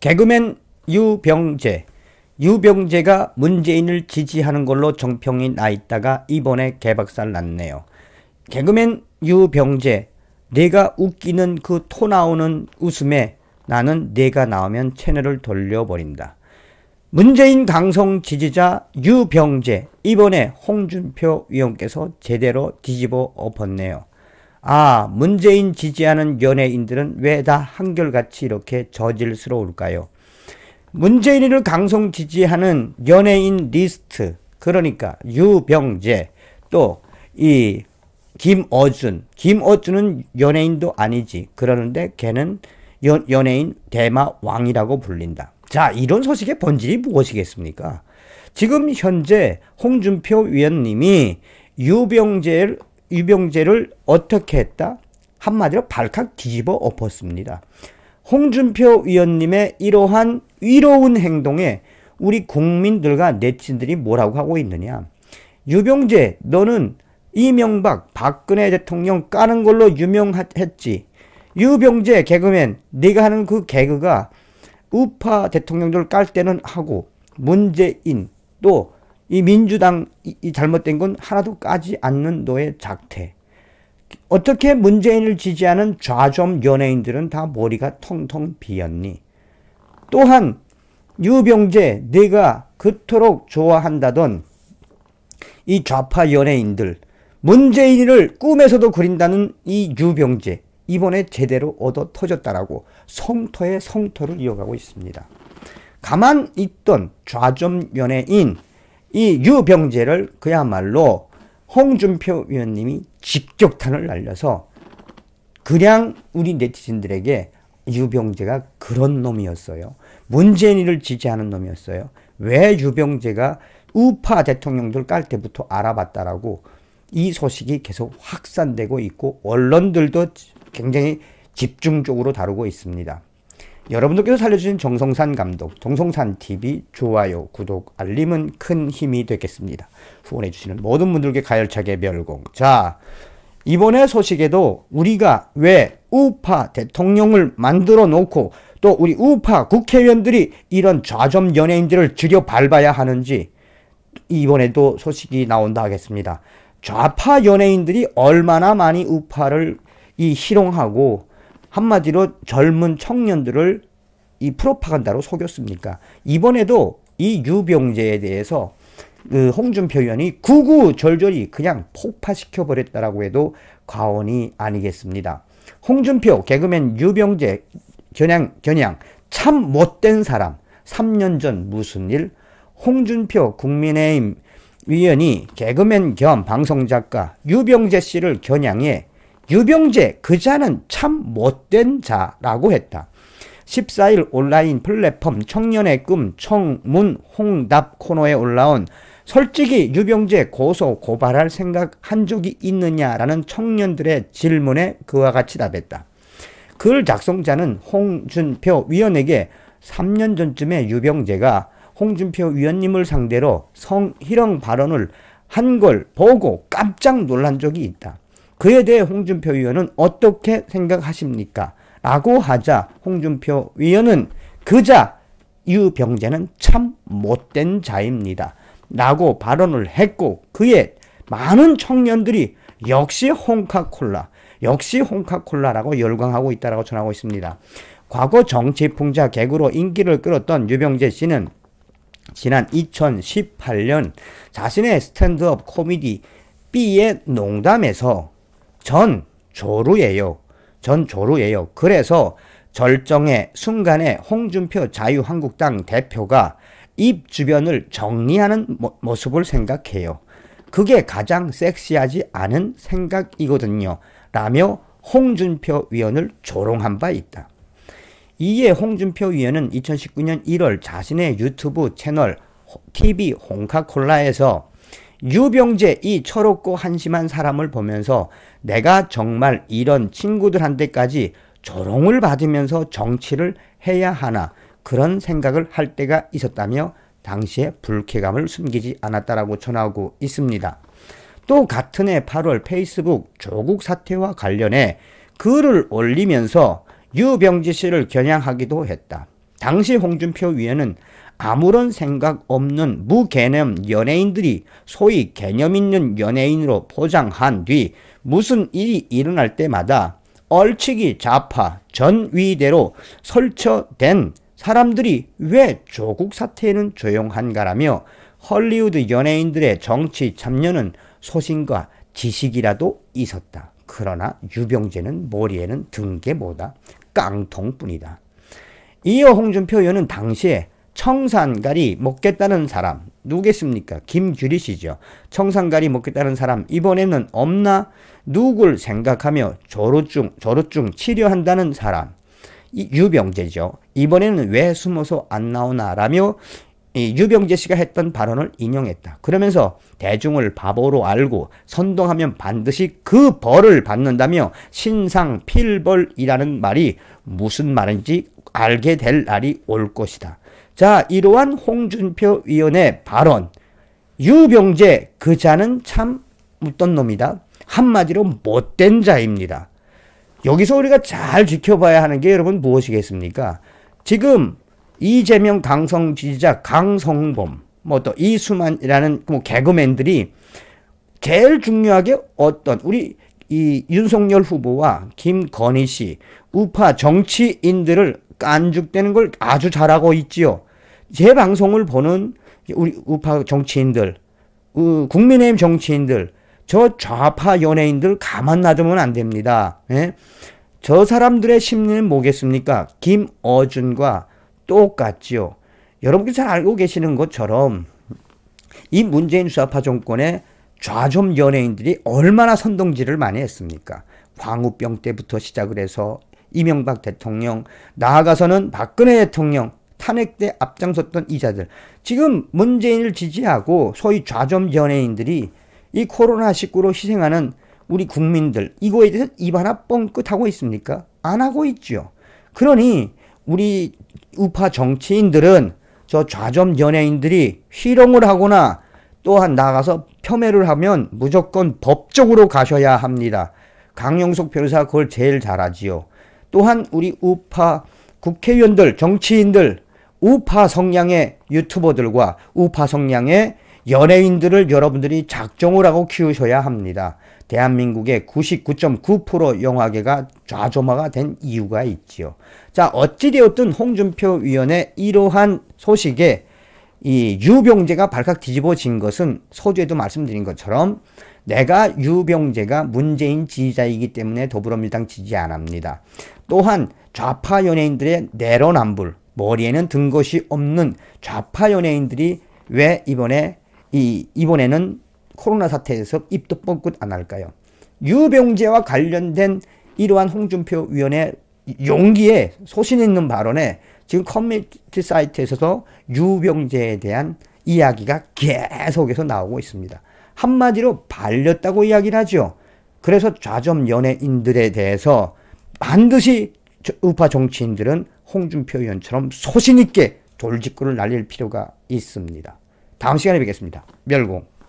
개그맨 유병재. 유병재가 문재인을 지지하는 걸로 정평이 나 있다가 이번에 개박살 났네요. 개그맨 유병재. 내가 웃기는 그 토 나오는 웃음에 나는 내가 나오면 채널을 돌려버린다. 문재인 강성 지지자 유병재 이번에 홍준표 위원께서 제대로 뒤집어 엎었네요. 아, 문재인 지지하는 연예인들은 왜 다 한결같이 이렇게 저질스러울까요? 문재인을 강성 지지하는 연예인 리스트, 그러니까 유병재, 또 이 김어준, 김어준은 연예인도 아니지. 그러는데 걔는 연, 연예인 대마 왕이라고 불린다. 자, 이런 소식의 본질이 무엇이겠습니까? 지금 현재 홍준표 위원님이 유병재를 유병재를 어떻게 했다? 한마디로 발칵 뒤집어 엎었습니다. 홍준표 의원님의 이러한 위로운 행동에 우리 국민들과 네티들이 뭐라고 하고 있느냐. 유병재 너는 이명박 박근혜 대통령 까는 걸로 유명했지. 유병재 개그맨 네가 하는 그 개그가 우파 대통령들 깔 때는 하고 문재인 또이 민주당 이 잘못된 건 하나도 까지 않는 노예 작태. 어떻게 문재인을 지지하는 좌점 연예인들은 다 머리가 텅텅 비었니? 또한 유병재 내가 그토록 좋아한다던 이 좌파 연예인들 문재인을 꿈에서도 그린다는 이 유병재 이번에 제대로 얻어 터졌다라고 성토의 성토를 이어가고 있습니다. 가만 있던 좌점 연예인 이 유병재를 그야말로 홍준표 위원님이 직격탄을 날려서 그냥 우리 네티즌들에게 유병재가 그런 놈이었어요. 문재인을 지지하는 놈이었어요. 왜 유병재가 우파 대통령들 깔 때부터 알아봤다라고 이 소식이 계속 확산되고 있고 언론들도 굉장히 집중적으로 다루고 있습니다. 여러분들께서 살려주신 정성산 감독, 정성산 TV 좋아요, 구독, 알림은 큰 힘이 되겠습니다. 후원해주시는 모든 분들께 가열차게 멸공. 자, 이번에 소식에도 우리가 왜 우파 대통령을 만들어 놓고 또 우리 우파 국회의원들이 이런 좌점 연예인들을 들여 밟아야 하는지 이번에도 소식이 나온다 하겠습니다. 좌파 연예인들이 얼마나 많이 우파를 이 희롱하고 한마디로 젊은 청년들을 이 프로파간다로 속였습니까? 이번에도 이 유병재에 대해서 그 홍준표 의원이 구구절절히 그냥 폭파시켜 버렸다라고 해도 과언이 아니겠습니다. 홍준표 개그맨 유병재 겨냥 겨냥 참 못된 사람 3년 전 무슨 일 홍준표 국민의힘 위원이 개그맨 겸 방송작가 유병재 씨를 겨냥해 유병재 그 자는 참 못된 자라고 했다. 14일 온라인 플랫폼 청년의 꿈 청문 홍답 코너에 올라온 솔직히 유병재 고소 고발할 생각한 적이 있느냐라는 청년들의 질문에 그와 같이 답했다. 글 작성자는 홍준표 위원에게 3년 전쯤에 유병재가 홍준표 위원님을 상대로 성희롱 발언을 한 걸 보고 깜짝 놀란 적이 있다. 그에 대해 홍준표 의원은 어떻게 생각하십니까? 라고 하자 홍준표 의원은 그자 유병재는 참 못된 자입니다. 라고 발언을 했고 그에 많은 청년들이 역시 홍카콜라 역시 홍카콜라라고 열광하고 있다고 전하고 있습니다. 과거 정치 풍자 개그로 인기를 끌었던 유병재 씨는 지난 2018년 자신의 스탠드업 코미디 B의 농담에서 전 조루예요. 전 조루예요. 그래서 절정의 순간에 홍준표 자유한국당 대표가 입 주변을 정리하는 모, 모습을 생각해요. 그게 가장 섹시하지 않은 생각이거든요. 라며 홍준표 위원을 조롱한 바 있다. 이에 홍준표 위원은 2019년 1월 자신의 유튜브 채널 TV 홍카콜라에서 유병재 이 철없고 한심한 사람을 보면서 내가 정말 이런 친구들한테까지 조롱을 받으면서 정치를 해야 하나 그런 생각을 할 때가 있었다며 당시에 불쾌감을 숨기지 않았다라고 전하고 있습니다. 또 같은 해 8월 페이스북 조국 사태와 관련해 글을 올리면서 유병지 씨를 겨냥하기도 했다. 당시 홍준표 위원은 아무런 생각 없는 무개념 연예인들이 소위 개념 있는 연예인으로 포장한 뒤 무슨 일이 일어날 때마다 얼치기 좌파 전위대로 설쳐된 사람들이 왜 조국 사태에는 조용한가라며 헐리우드 연예인들의 정치 참여는 소신과 지식이라도 있었다. 그러나 유병재는 머리에는 든 게 뭐다? 깡통뿐이다. 이어 홍준표 의원은 당시에 청산가리 먹겠다는 사람 누구겠습니까? 김규리 씨죠. 청산가리 먹겠다는 사람 이번에는 없나? 누굴 생각하며 조로증 조로증 치료한다는 사람 유병재죠. 이번에는 왜 숨어서 안 나오나라며 이 유병재 씨가 했던 발언을 인용했다. 그러면서 대중을 바보로 알고 선동하면 반드시 그 벌을 받는다며 신상 필벌이라는 말이 무슨 말인지 알게 될 날이 올 것이다. 자, 이러한 홍준표 위원의 발언. 유병재, 그 자는 참 어떤 놈이다. 한마디로 못된 자입니다. 여기서 우리가 잘 지켜봐야 하는 게 여러분 무엇이겠습니까? 지금 이재명 강성 지지자 강성범, 뭐 또 이수만이라는 그 뭐 개그맨들이 제일 중요하게 어떤 우리 이 윤석열 후보와 김건희 씨 우파 정치인들을 안죽대는걸 아주 잘하고 있지요. 제 방송을 보는 우리 우파 정치인들, 그 국민의힘 정치인들, 저 좌파 연예인들 가만 놔두면 안 됩니다. 예? 저 사람들의 심리는 뭐겠습니까? 김어준과 똑같지요. 여러분께 잘 알고 계시는 것처럼 이 문재인 수파 정권의 좌점 연예인들이 얼마나 선동질을 많이 했습니까? 광우병 때부터 시작을 해서 이명박 대통령, 나아가서는 박근혜 대통령, 탄핵 때 앞장섰던 이자들. 지금 문재인을 지지하고 소위 좌점 연예인들이 이 코로나19로 희생하는 우리 국민들, 이거에 대해서 입 하나 뻥끗하고 있습니까? 안 하고 있죠. 그러니 우리 우파 정치인들은 저 좌점 연예인들이 희롱을 하거나 또한 나가서 폄훼를 하면 무조건 법적으로 가셔야 합니다. 강영석 변호사 가 그걸 제일 잘하지요. 또한 우리 우파 국회의원들, 정치인들 우파 성향의 유튜버들과 우파 성향의 연예인들을 여러분들이 작정을 하고 키우셔야 합니다. 대한민국의 99.9% 영화계가 좌조마가 된 이유가 있지요. 자, 어찌되었든 홍준표 위원의 이러한 소식에 이 유병재가 발칵 뒤집어진 것은 서두에도 말씀드린 것처럼 내가 유병재가 문재인 지지자이기 때문에 더불어민주당 지지 안 합니다. 또한 좌파 연예인들의 내로남불 머리에는 든 것이 없는 좌파 연예인들이 왜 이번에 이 이번에는 코로나 사태에서 입도 뻥끗 안 할까요? 유병재와 관련된 이러한 홍준표 위원의 용기에 소신 있는 발언에 지금 커뮤니티 사이트에서도 유병재에 대한 이야기가 계속해서 나오고 있습니다. 한마디로 발렸다고 이야기를 하죠. 그래서 좌점 연예인들에 대해서 반드시 우파 정치인들은 홍준표 의원처럼 소신있게 돌직구를 날릴 필요가 있습니다. 다음 시간에 뵙겠습니다. 멸공.